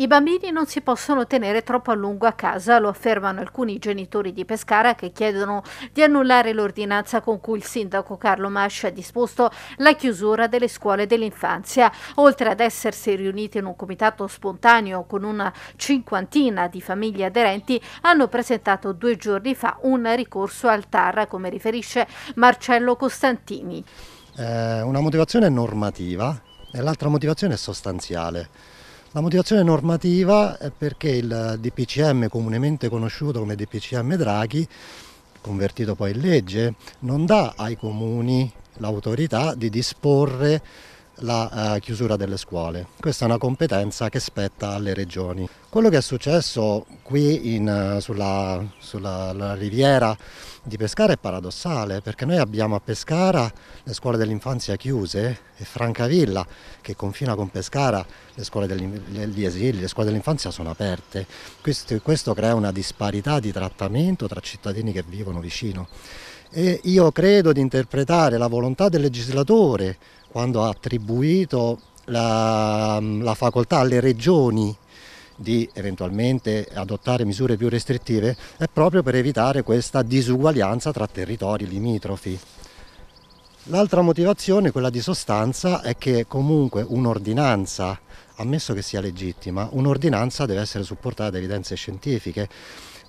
I bambini non si possono tenere troppo a lungo a casa, lo affermano alcuni genitori di Pescara che chiedono di annullare l'ordinanza con cui il sindaco Carlo Masci ha disposto la chiusura delle scuole dell'infanzia. Oltre ad essersi riuniti in un comitato spontaneo con una cinquantina di famiglie aderenti, hanno presentato due giorni fa un ricorso al TAR, come riferisce Marcello Costantini. Eh, una motivazione è normativa e l'altra motivazione è sostanziale la motivazione normativa è perché il DPCM, comunemente conosciuto come DPCM Draghi, convertito poi in legge, non dà ai comuni l'autorità di disporre la eh, chiusura delle scuole. Questa è una competenza che spetta alle regioni. Quello che è successo qui in, eh, sulla, sulla riviera di Pescara è paradossale perché noi abbiamo a Pescara le scuole dell'infanzia chiuse e Francavilla che confina con Pescara le scuole degli esili, le scuole dell'infanzia sono aperte. Questo, questo crea una disparità di trattamento tra cittadini che vivono vicino. E io credo di interpretare la volontà del legislatore quando ha attribuito la, la facoltà alle regioni di eventualmente adottare misure più restrittive è proprio per evitare questa disuguaglianza tra territori limitrofi. L'altra motivazione, quella di sostanza, è che comunque un'ordinanza ammesso che sia legittima, un'ordinanza deve essere supportata da evidenze scientifiche.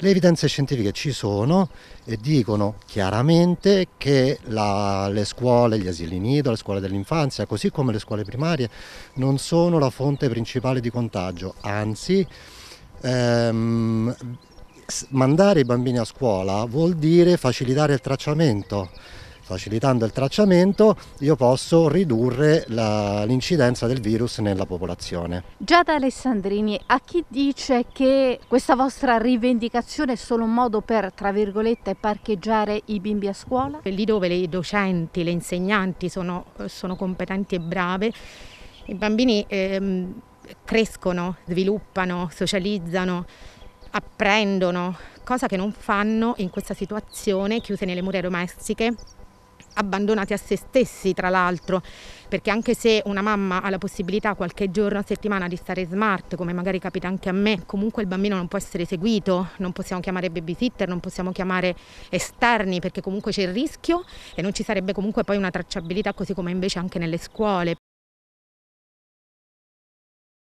Le evidenze scientifiche ci sono e dicono chiaramente che la, le scuole, gli asili nido, le scuole dell'infanzia, così come le scuole primarie, non sono la fonte principale di contagio, anzi ehm, mandare i bambini a scuola vuol dire facilitare il tracciamento facilitando il tracciamento io posso ridurre l'incidenza del virus nella popolazione. Giada Alessandrini, a chi dice che questa vostra rivendicazione è solo un modo per, tra virgolette, parcheggiare i bimbi a scuola? Lì dove le docenti, le insegnanti sono, sono competenti e brave, i bambini ehm, crescono, sviluppano, socializzano, apprendono, cosa che non fanno in questa situazione chiuse nelle mura domestiche abbandonati a se stessi, tra l'altro, perché anche se una mamma ha la possibilità qualche giorno a settimana di stare smart, come magari capita anche a me, comunque il bambino non può essere seguito, non possiamo chiamare babysitter, non possiamo chiamare esterni, perché comunque c'è il rischio e non ci sarebbe comunque poi una tracciabilità così come invece anche nelle scuole.